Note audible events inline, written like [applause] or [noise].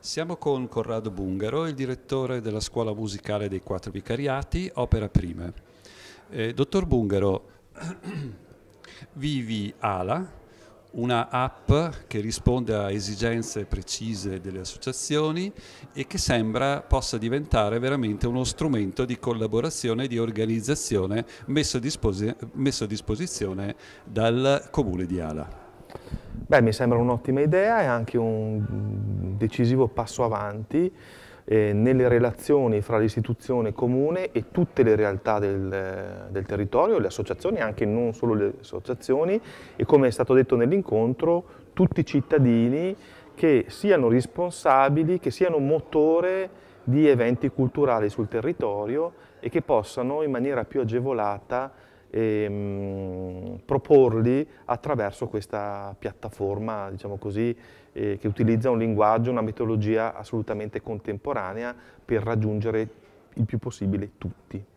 Siamo con Corrado Bungaro, il direttore della Scuola Musicale dei Quattro Vicariati, Opera Prime. Eh, dottor Bungaro, [clears throat] vivi ALA, una app che risponde a esigenze precise delle associazioni e che sembra possa diventare veramente uno strumento di collaborazione e di organizzazione messo a, disposi messo a disposizione dal comune di Ala. Beh, mi sembra un'ottima idea e anche un decisivo passo avanti eh, nelle relazioni fra l'istituzione comune e tutte le realtà del, del, territorio, le associazioni, anche non solo le associazioni, e come è stato detto nell'incontro, tutti i cittadini che siano responsabili, che siano motore di eventi culturali sul territorio e che possano in maniera più agevolata e ehm, mh, proporli attraverso questa piattaforma, diciamo così, eh, che utilizza un linguaggio, una metodologia assolutamente contemporanea per raggiungere il più possibile tutti.